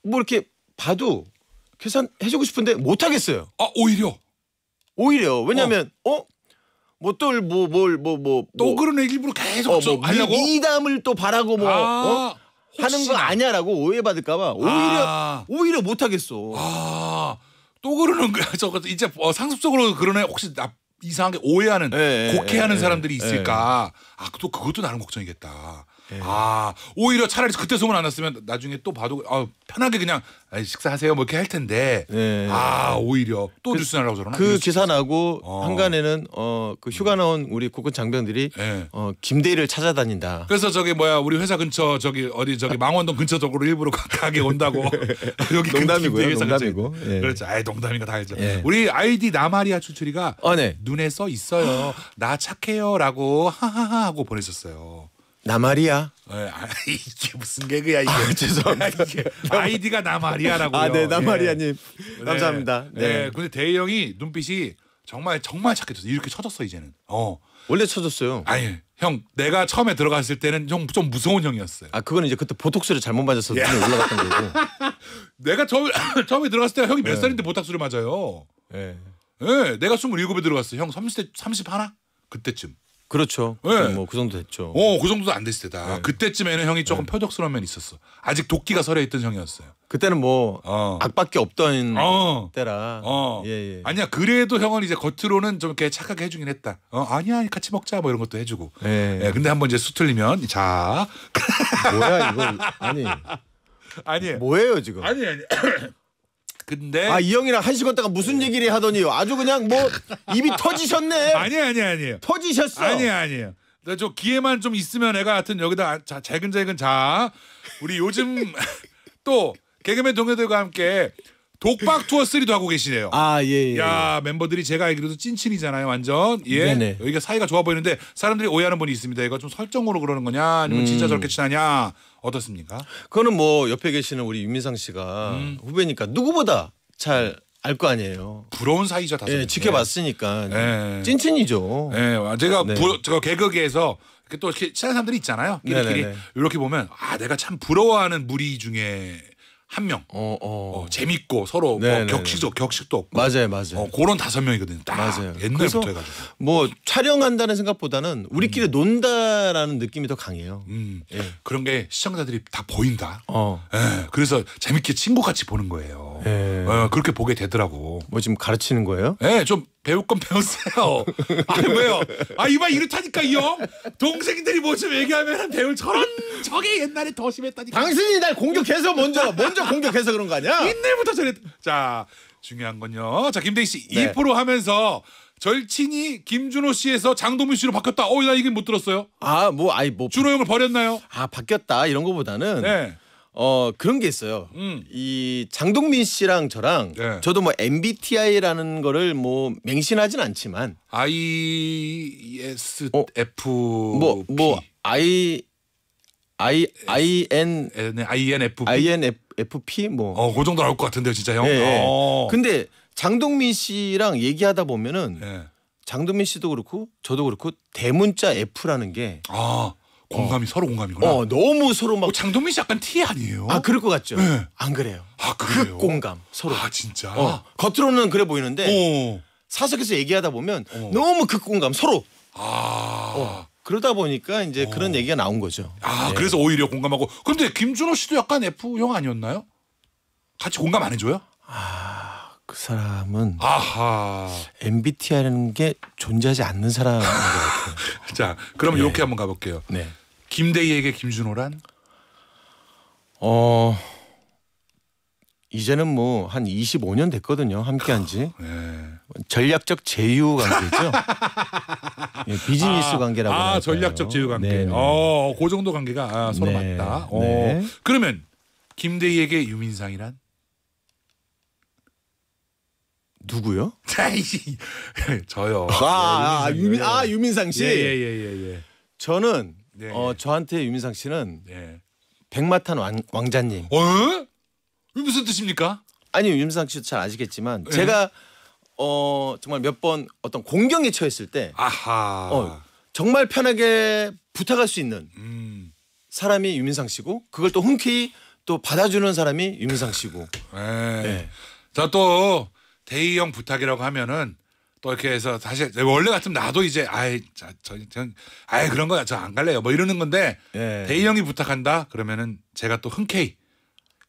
뭐 이렇게 봐도 계산해주고 싶은데 못 하겠어요. 아 오히려. 오히려 왜냐하면 어, 어? 뭐또뭘뭐뭐또 뭐, 뭐, 뭐, 뭐, 그러네 일부러 계속 어, 뭐, 하려고 미담을 또 바라고 뭐 아, 어? 하는 거 아니야라고 오해받을까봐 오히려 아. 오히려 못하겠어. 아, 또 그러는 거야. 저 이제 어, 상습적으로 그러네 혹시 나 이상하게 오해하는 예, 예, 곡해하는 예, 사람들이 있을까. 아 또 그것도 나름 걱정이겠다. 예. 아 오히려 차라리 그때 소문 안 났으면 나중에 또 봐도 아, 편하게 그냥 아, 식사하세요 뭐 이렇게 할 텐데 예. 아 오히려 또 그, 뉴스 날라고 저러나 그 기사 나고 어. 한간에는 어, 그 음. 휴가 나온 우리 국군 장병들이 예. 어, 김대희를 찾아다닌다. 그래서 저기 뭐야 우리 회사 근처 저기 어디 저기 망원동 근처 쪽으로 일부러 가게 온다고 여기 농담이고요 농담이고 예. 그렇죠 아이 농담인가 다 알죠. 예. 우리 아이디 나마리아 추출이가 어, 네. 눈에 써 있어요 나 착해요라고 하하하 하고 보내셨어요. 나말이야. 네, 아, 이게 무슨 개그야 이게. 아, 죄송합니다. 이게 아이디가 나말이야라고. 아, 네, 나말이야님. 예. 네. 감사합니다. 네. 네. 근데 대희 형이 눈빛이 정말 정말 착해졌어. 이렇게 쳐졌어 이제는. 어. 원래 쳐졌어요. 아니, 형 내가 처음에 들어갔을 때는 좀, 좀 무서운 형이었어요. 아, 그건 이제 그때 보톡스를 잘못 맞아서 눈이 올라갔던 거고. 내가 처음 처음에 들어갔을 때 형이 몇 네. 살인데 보톡스를 맞아요. 예. 네. 네, 내가 27에 들어갔어. 형 30대 31? 그때쯤. 그렇죠. 네. 네 뭐그 정도 됐죠. 어, 그 정도도 안 됐을 때다. 네. 그때쯤에는 형이 조금 네. 표적스러운 면이 있었어. 아직 도끼가 서려 있던 형이었어요. 그때는 뭐 어. 악밖에 없던 어. 때라. 어. 예, 예. 아니야 그래도 형은 이제 겉으로는 좀 이렇게 착하게 해주긴 했다. 어, 아니야 같이 먹자 뭐 이런 것도 해주고. 예. 예 근데 한번 이제 수 틀리면 자 뭐야 이거 아니 아니 뭐예요 지금? 아니 아니 근데 아이 형이랑 한 시간 동안 무슨 네. 얘기를 하더니 아주 그냥 뭐 입이 터지셨네. 아니 아니 아니에요. 터지셨어. 아니 아니에요. 근데 저 기회만 좀 있으면 애가 하여튼 여기다 아, 자, 재근재근 자 우리 요즘 또 개그맨 동료들과 함께 독박 투어 3도 하고 계시네요. 아, 예, 예. 야, 예. 멤버들이 제가 알기로도 찐친이잖아요, 완전. 예. 네네. 여기가 사이가 좋아 보이는데 사람들이 오해하는 분이 있습니다. 이거 좀 설정으로 그러는 거냐, 아니면 음. 진짜 저렇게 친하냐, 어떻습니까? 그거는 뭐 옆에 계시는 우리 윤민상 씨가 음. 후배니까 누구보다 잘 알 거 아니에요. 부러운 사이죠, 다들. 예, 네. 지켜봤으니까. 예. 찐친이죠. 예, 제가 네. 부, 제가 개그계에서 또 이렇게 친한 사람들이 있잖아요. 끼리끼 이렇게 보면 아, 내가 참 부러워하는 무리 중에 한 명. 어, 어. 어, 재밌고 서로 뭐 네, 네, 격식도 네. 격식도 없고. 맞아요, 맞아요. 어, 그런 다섯 명이거든요. 딱 맞아요. 옛날부터 해가지고. 뭐 촬영한다는 생각보다는 우리끼리 음. 논다라는 느낌이 더 강해요. 음. 예. 그런 게 시청자들이 다 보인다. 어. 예. 그래서 재밌게 친구 같이 보는 거예요. 예. 예. 그렇게 보게 되더라고. 뭐 지금 가르치는 거예요? 예, 좀 배울 건배웠어요 아니 왜요? 아 이봐 이렇다니까 이 형. 동생들이 뭐 좀 얘기하면 배울 저런 저게 옛날에 더 심했다니까. 당신이 날 공격해서 먼저 먼저 공격해서 그런 거 아니야? 옛날부터 저랬. 자 중요한 건요. 자 김대희 씨 네. 2% 하면서 절친이 김준호 씨에서 장동민 씨로 바뀌었다. 어나 이게 못 들었어요. 아뭐 아니 뭐 준호 형을 버렸나요? 아 바뀌었다 이런 거보다는. 네. 어 그런 게 있어요. 음. 이 장동민 씨랑 저랑 네. 저도 뭐 MBTI라는 거를 뭐 맹신하진 않지만 ISFP 뭐뭐 어, 뭐 I I I N INFP INFP 뭐어그 정도 나올 것 같은데요, 진짜 형. 네. 어. 근데 장동민 씨랑 얘기하다 보면은 네. 장동민 씨도 그렇고 저도 그렇고 대문자 F라는 게 아. 어. 공감이 서로 공감이구나. 어 너무 서로 막 어, 장동민 씨 약간 티 아니에요? 아 그럴 것 같죠. 네. 안 그래요. 아 그래요. 공감 서로. 아 진짜. 어, 겉으로는 그래 보이는데 어. 사석에서 얘기하다 보면 어. 너무 극공감 서로. 아. 어, 그러다 보니까 이제 그런 얘기가 나온 거죠. 아 네. 그래서 오히려 공감하고. 그데 김준호 씨도 약간 F형 아니었나요? 같이 공감 안 해줘요? 아, 그 사람은 아하. MBTI라는 게 존재하지 않는 사람인 것 같아요. 자, 그럼 네. 이렇게 한번 가볼게요. 네. 김대희에게 김준호란? 어 이제는 뭐 한 25년 됐거든요. 함께한지 아, 네. 전략적 제휴 관계죠. 예, 비즈니스 아, 관계라고. 아 할까요? 전략적 제휴 관계. 네, 네 어, 그 정도 관계가 아, 서로 네. 맞다. 어. 네. 그러면 김대희에게 유민상이란? 누구요? 저요. 아, 네, 아, 아 유민, 아 유민상 씨. 예예예 예, 예, 예, 예. 저는 네. 어 저한테 유민상 씨는 네. 백마탄 왕, 왕자님. 어? 무슨 뜻입니까? 아니 유민상 씨도 잘 아시겠지만 네. 제가 어 정말 몇 번 어떤 공경에 처했을 때 아하. 어, 정말 편하게 부탁할 수 있는 음. 사람이 유민상 씨고 그걸 또 흔쾌히 또 받아주는 사람이 유민상 씨고. 네. 네. 자또 대희 형 부탁이라고 하면은 또 이렇게 해서 사실 원래 같으면 나도 이제 아이 저전 아이 그런 거야 저 안 갈래요 뭐 이러는 건데 예. 대희 형이 부탁한다 그러면은 제가 또 흔쾌히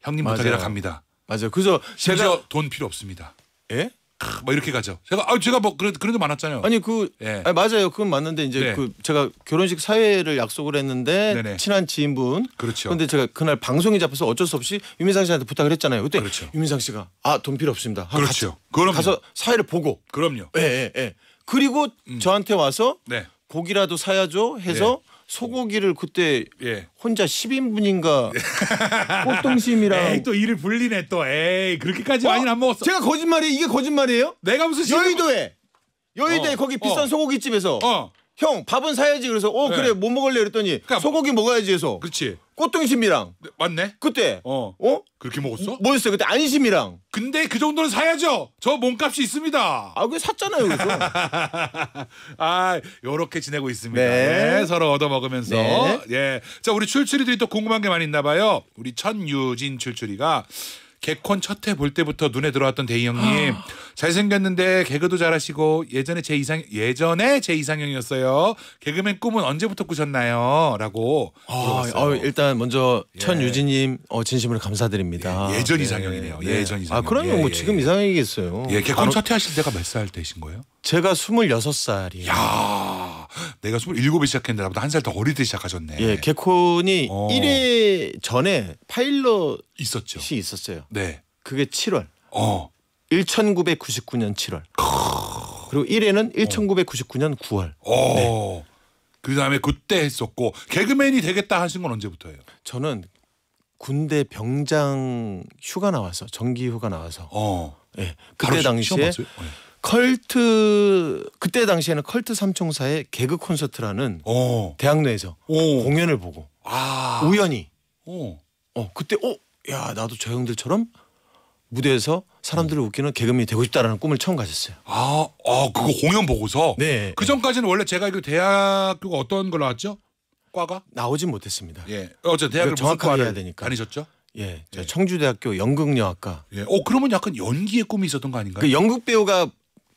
형님 부탁이라 갑니다. 맞아요. 그래서 제가 돈 필요 없습니다. 예? 막 아, 뭐 이렇게 가죠. 제가 아 제가 뭐 그런 그런 게 많았잖아요. 아니 그 예. 아니, 맞아요. 그건 맞는데 이제 네. 그 제가 결혼식 사회를 약속을 했는데 네네. 친한 지인분. 그렇죠. 근데 제가 그날 방송이 잡혀서 어쩔 수 없이 유민상 씨한테 부탁을 했잖아요. 그때 그렇죠. 유민상 씨가 아 돈 필요 없습니다. 그렇죠. 그럼 가서 사회를 보고. 그럼요. 예예 예, 예. 그리고 음. 저한테 와서 네. 고기라도 사야죠 해서 네. 소고기를 그때 예. 혼자 10인분인가 꽃등심이랑 에이 또 일을 불리네 또 에이 그렇게까지 어? 많이 안 먹었어 제가 거짓말이에요 이게 거짓말이에요? 내가 무슨 여의도에 여의도에 어, 거기 비싼 어. 소고기집에서 어. 형 밥은 사야지 그래서 어 네. 그래 네. 뭐 못 먹을래 그랬더니 그러니까 소고기 먹어야지 해서 그렇지 꽃등심이랑 네, 맞네. 그때 어. 어? 그렇게 먹었어? 뭐였어요? 그때 안심이랑. 근데 그 정도는 사야죠. 저 몸값이 있습니다. 아, 그 샀잖아요, 그래서. 아, 요렇게 지내고 있습니다. 네. 네, 서로 얻어 먹으면서. 네. 예. 자, 우리 출출이들이 또 궁금한 게 많이 있나 봐요. 우리 천유진 출출이가 개콘 첫회볼 때부터 눈에 들어왔던 대희 형님 아. 잘생겼는데 개그도 잘하시고 예전에 제 이상 예전에 제 이상형이었어요. 개그맨 꿈은 언제부터 꾸셨나요?라고. 아, 아, 일단 먼저 예. 천유진님 어, 진심으로 감사드립니다. 예, 전 예, 이상형이네요. 네. 아, 예. 전 이상형. 아 그러면 뭐 예, 지금 예. 이상형이겠어요. 예 개콘 첫회 하실 때가 몇 살되신 거예요? 제가 스물여섯 살이에요. 내가 27에 시작했는데 나보다 한 살 더 어릴 때 시작하셨네. 예, 개콘이 어. 1회 전에 파일럿이 있었죠. 있었어요. 네. 그게 7월. 어. 1999년 7월. 그리고 1회는 1999년 어. 9월. 어. 네. 그 다음에 그때 했었고 개그맨이 되겠다 하신 건 언제부터예요? 저는 군대 병장 휴가 나와서 정기 휴가 나와서 어. 예, 네. 그때 당시, 당시에 네. 컬트 그때 당시에는 컬트 삼총사의 개그 콘서트라는 오. 어. 대학 내에서 오. 공연을 보고 아. 우연히 오. 어 그때 어 야 나도 저 형들처럼 무대에서 사람들을 음. 웃기는 개그맨이 되고 싶다라는 꿈을 처음 가졌어요. 아, 아 그거 공연 보고서. 네. 그 전까지는 원래 제가 그 대학교가 어떤 걸 나왔죠? 과가? 나오진 못했습니다. 예. 어제 대학을 정확하게 해야 되니까. 다니셨죠? 예, 예. 청주대학교 연극영화과. 예. 어 그러면 약간 연기의 꿈이 있었던 거 아닌가요? 그 연극 배우가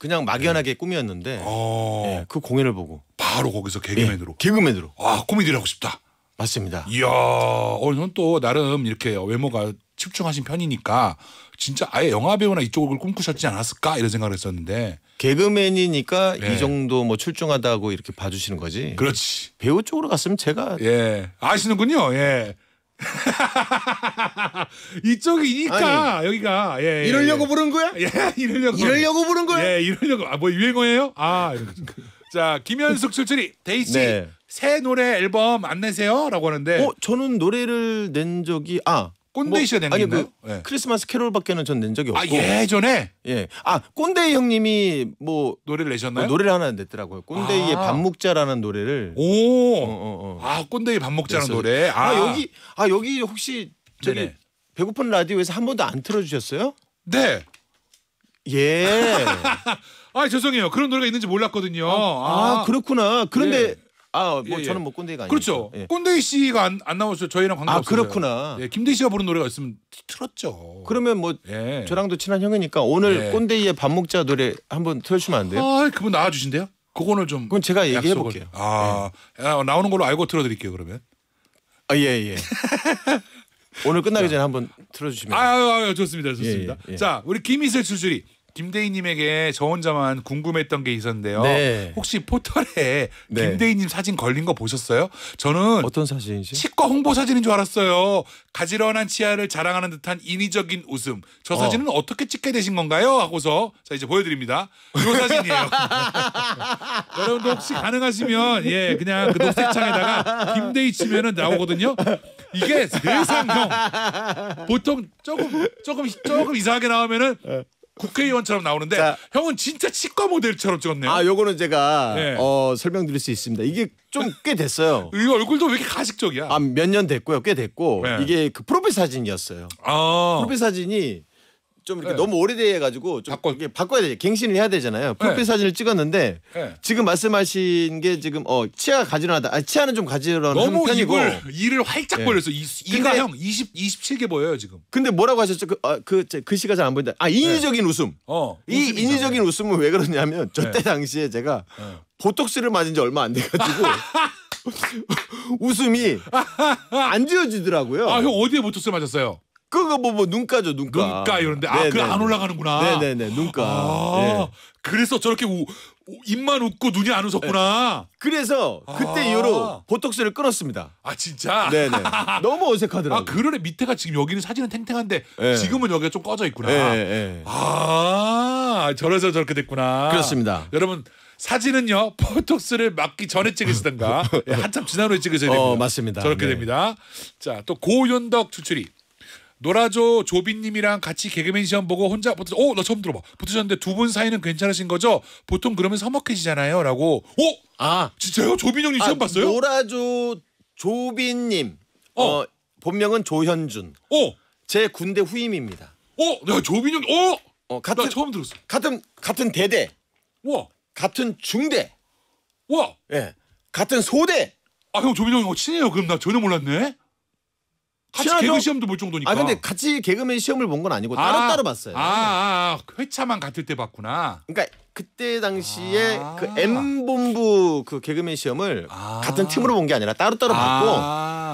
그냥 막연하게 꿈이었는데 어. 예, 그 공연을 보고 바로 거기서 개그맨으로. 예, 개그맨으로 아 코미디를 하고 싶다. 맞습니다. 이야, 오늘 어, 은또 나름 이렇게 외모가 집중하신 편이니까 진짜 아예 영화 배우나 이쪽을 꿈꾸셨지 않았을까 이런 생각을 했었는데 개그맨이니까 네. 이 예. 정도 뭐 출중하다고 이렇게 봐주시는 거지. 그렇지. 배우 쪽으로 갔으면 제가 예 아시는군요. 예 이쪽이니까 아니, 여기가 예, 예, 이러려고 예. 부른 거야? 예, 이러려고 이러려고 부른 거야? 예, 이러려고 아 뭐 유행어예요? 아, 자 김현숙 출출이 데이지 네. 새 노래 앨범 안 내세요라고 하는데, 어 저는 노래를 낸 적이 아 꼰대이 셔가 뭐, 된게 있나요? 그 예. 크리스마스 캐롤밖에는 전 낸 적이 아, 없고. 아 예, 예전에? 예. 아 꼰대이 형님이 뭐 노래를 내셨나요? 뭐 노래를 하나 냈더라고요. 꼰대이의 아. 밥 먹자라는 노래를. 오. 어, 어, 어. 아, 꼰대이 밥 먹자라는 노래. 아. 아. 여기 아 여기 혹시 저기 네네. 배고픈 라디오에서 한 번도 안 틀어주셨어요? 네. 예. 아 죄송해요. 그런 노래가 있는지 몰랐거든요. 아, 아. 그렇구나. 그런데. 네. 아, 뭐 예, 예. 저는 뭐 꼰대가 아니죠. 그렇죠. 예. 꼰대 씨가 안, 안 나왔어요. 저희랑 관계 아, 없어요. 그렇구나. 예, 김대희 씨가 부른 노래가 있으면 틀었죠. 그러면 뭐 예. 저랑도 친한 형이니까 오늘 예. 꼰대의밥 먹자 노래 한번 틀어주시면 안 돼요? 아, 그분 나와 주신대요? 그거는 좀 그건 제가 얘기해 볼게요. 아, 야, 나오는 걸로 알고 틀어 드릴게요, 그러면. 아, 예, 예. 오늘 끝나기 전에 한번 틀어 주시면. 아, 아, 아, 좋습니다. 좋습니다. 예, 자, 우리 김희슬 수주리 김대희님에게 저 혼자만 궁금했던 게 있었는데요. 네. 혹시 포털에 네. 김대희님 사진 걸린 거 보셨어요? 저는 어떤 사진이지? 치과 홍보 사진인 줄 알았어요. 가지런한 치아를 자랑하는 듯한 인위적인 웃음. 저 어. 사진은 어. 떻게 찍게 되신 건가요? 하고서 자 이제 보여드립니다. 이 사진이에요. 여러분도 혹시 가능하시면 예 그냥 그 녹색창에다가 김대희 치면은 나오거든요. 이게 세상형 보통 조금 조금 조금 이상하게 나오면은 국회의원처럼 나오는데 자, 형은 진짜 치과 모델처럼 찍었네요. 아, 요거는 제가 네. 어, 설명드릴 수 있습니다. 이게 좀 꽤 됐어요. 이 얼굴도 왜 이렇게 가식적이야? 아, 몇 년 됐고요. 꽤 됐고 네. 이게 그 프로필 사진이었어요. 아. 프로필 사진이 좀 이렇게 네. 너무 오래돼 가지고 좀 바꿔. 이렇게 바꿔야 되죠. 갱신을 해야 되잖아요. 프로필 네. 사진을 찍었는데 네. 지금 말씀하신 게 지금 어 치아가 가지런하다. 아 치아는 좀 가지런한 너무 편이고 입을, 이를 활짝 예. 벌려서 이, 가형 20, 27개 보여요 지금. 근데 뭐라고 하셨죠? 그, 아, 그 글씨가 그 잘안 보인다. 아 네. 인위적인 웃음. 어, 이 인위적인 웃음은 왜 그러냐면 저때 네. 당시에 제가 네. 보톡스를 맞은 지 얼마 안 돼가지고. 웃음이 안 지워지더라고요. 아, 형 어디에 보톡스 맞았어요? 그거 뭐, 뭐 눈가죠 눈가. 눈가 이런데 아 그안 네, 네, 네. 올라가는구나. 네네네 눈가. 아, 네. 그래서 저렇게 우, 입만 웃고 눈이 안 웃었구나. 네. 그래서 그때 아 이후로 보톡스를 끊었습니다. 아 진짜? 네네. 너무 어색하더라고. 아 그러네 밑에가 지금 여기는 사진은 탱탱한데 네. 지금은 여기가 좀 꺼져 있구나. 네, 아 저래서 저렇게 됐구나. 그렇습니다. 여러분. 사진은요 포톡스를 맞기 전에 찍으시던가 한참 지난 후에 찍으셔야 됩니다. 어, 맞습니다. 저렇게 됩니다. 자 또 고윤덕 추출이 노라조 조비님이랑 같이 개그맨 시험 보고 혼자 붙으 오나 어, 처음 들어봐 붙으셨는데 두 분 사이는 괜찮으신 거죠? 보통 그러면 서먹해지잖아요.라고 오아 어? 진짜요? 조빈 형님 아, 시험 봤어요? 노라조 조비님 어. 어 본명은 조현준. 어제 군대 후임입니다. 어 내가 조빈 형 어. 어 같은 처음 들었어. 같은 같은 대대. 와 같은 중대. 와 예. 같은 소대. 아 형 조빈 형 뭐 친해요. 그럼 나 전혀 몰랐네. 같이 시하죠? 개그 시험도 볼 정도니까. 아 근데 같이 개그맨 시험을 본 건 아니고 따로 아, 따로 봤어요. 아, 아, 회차만 같을 때 봤구나. 그러니까 그때 당시에 아. 그 M 본부 그 개그맨 시험을 아. 같은 팀으로 본 게 아니라 따로 따로 아.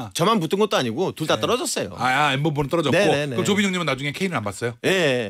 봤고 저만 붙은 것도 아니고 둘다 네. 떨어졌어요. 아, 아 M 본부는 떨어졌고 네네네. 네, 네. 그럼 조빈 형님은 나중에 K는 안 봤어요? 예. 네.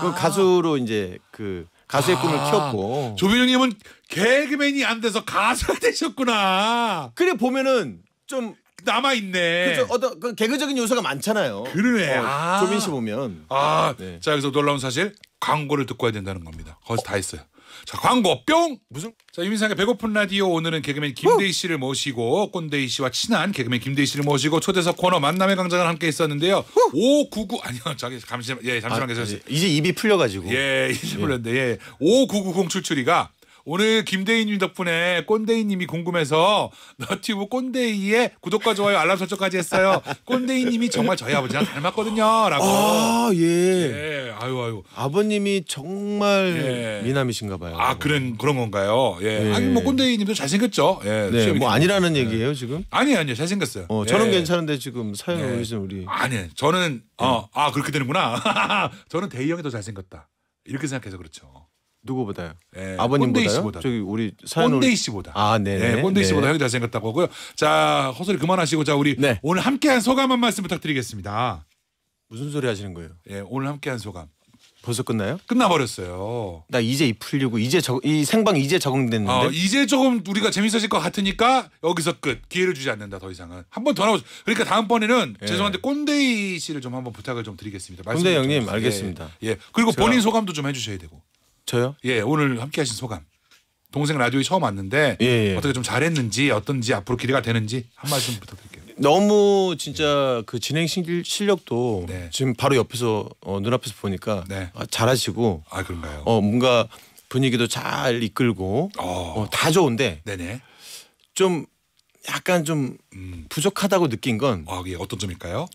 그 가수로 이제 그 가수의 아. 꿈을 키웠고 조빈 형님은 개그맨이 안 돼서 가수가 되셨구나. 그래 보면은 좀 남아 있네. 그렇죠. 어떤 개그적인 요소가 많잖아요. 그러네. 어, 아. 조민 씨 보면. 아, 네. 자 여기서 놀라운 사실 광고를 듣고 와야 된다는 겁니다. 거기서 다 했어요. 자 광고 뿅 무슨 자 유민상의 배고픈 라디오 오늘은 개그맨 김대희 씨를 모시고 꼰대희 씨와 친한 개그맨 김대희 씨를 모시고 초대석 코너 만남의 강장을 함께 있었는데요 599 아니요 저기 잠시만 예 잠시만 아, 계세요 이제 입이 풀려가지고 예 이제 예. 풀렸는데 예. 5 9 9 0 출출이가 오늘 김대희님 덕분에 꼰대희님이 궁금해서 너튜브 꼰대희의 구독과 좋아요 알람 설정까지 했어요. 꼰대희님이 정말 저희 아버지랑 닮았거든요라고. 아 예. 예. 아유 아유. 아버님이 정말 예. 미남이신가봐요. 아 그런 그런 건가요? 예. 예. 아니 뭐 꼰대희님도 잘생겼죠. 예. 네. 뭐 아니라는 예. 얘기예요 지금? 아니 아니요 잘생겼어요. 어 저는 예. 괜찮은데 지금 사연 네. 올리신 우리. 아니 저는 어아 예. 그렇게 되는구나. 저는 대희 형이 더 잘생겼다. 이렇게 생각해서 그렇죠. 누구보다요? 네, 아버님보다요? 저기 우리 본데이 씨보다. 아, 네. 예, 네, 본데이 씨보다 형이 네. 잘생겼다고 고요 자, 헛소리 그만하시고 자, 우리 네. 오늘 함께한 소감 한 말씀 부탁드리겠습니다. 무슨 소리 하시는 거예요? 예, 오늘 함께한 소감. 벌써 끝나요? 끝나버렸어요. 나 이제 이 풀리고 이제 적, 이 생방 이제 적응됐는데. 어, 이제 조금 우리가 재밌어질 것 같으니까 여기서 끝. 기회를 주지 않는다 더 이상은. 한 번 더 나오죠. 그러니까 다음번에는 예. 죄송한데 꼰대이 씨를 좀 한번 부탁을 좀 드리겠습니다. 꼰대 형님 알겠습니다. 예, 예. 그리고 본인 소감도 좀 해주셔야 되고. 저요? 예, 오늘 함께 하신 소감. 동생 라디오에 처음 왔는데 예, 예. 어떻게 좀 잘했는지 어떤지 앞으로 기대가 되는지 한 말씀 부탁드릴게요. 너무 진짜 그 진행 실력도 네. 지금 바로 옆에서 어, 눈앞에서 보니까 네. 아, 잘하시고 아 그런가요? 어 뭔가 분위기도 잘 이끌고 어, 어 다 좋은데 네네. 좀 약간 좀 음. 부족하다고 느낀 건 아, 예. 어떤 점일까요?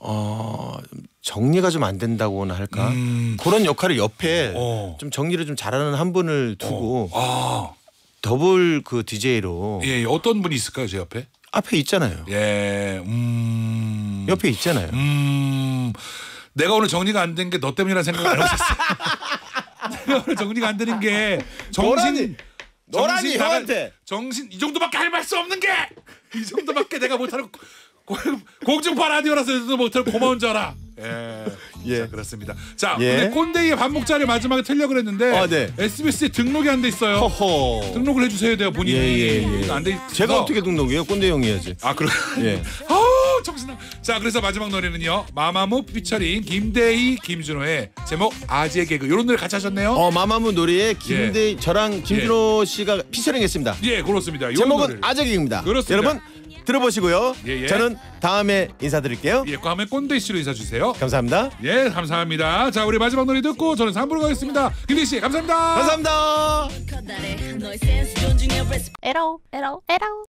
어 정리가 좀 안 된다고나 할까 음. 그런 역할을 옆에 어. 좀 정리를 좀 잘하는 한 분을 어. 두고 어. 아. 더블 그 DJ로 예, 예, 어떤 분이 있을까요, 제 옆에? 앞에 있잖아요. 예, 음. 옆에 있잖아요. 음. 내가 오늘 정리가 안 된 게 너 때문이라는 생각을 안하셨어 내가 오늘 정리가 안 되는 게 정신 너라니, 너라니 정신, 형한테 정신 이 정도밖에 할 말 수 없는 게 이 정도밖에 내가 못하는 공중파 라디오라서 못할 뭐 고마운 줄 알아. 예. 예. 자, 그렇습니다. 자, 예. 오늘 꼰대의 반복자를 마지막에 틀려 그랬는데 아, 네. s b s 등록이 안 돼 있어요. 허허. 등록을 해 주셔야 돼요, 본인이. 예, 예, 예. 안돼 제가 어떻게 등록해요? 꼰대 형이 해야지. 아, 그럼. 예. 아 정신나. 자, 그래서 마지막 노래는요. 마마무 피처링 김대희, 김준호의 제목 아재 개그. 요런 노래 같이 하셨네요. 어, 마마무 노래에 김대 예. 저랑 김준호 예. 씨가 피처링 했습니다. 예, 그렇습니다. 제목은 노래를. 아재 개그입니다. 그렇습니다. 여러분 들어보시고요. 예, 예. 저는 다음에 인사드릴게요. 예, 그 다음 꼰대 씨로 인사 주세요. 감사합니다. 예, 감사합니다. 자, 우리 마지막 노래 듣고 저는 3부로 가겠습니다. 근대 씨, 감사합니다. 감사합니다. 에러, 에러, 에러.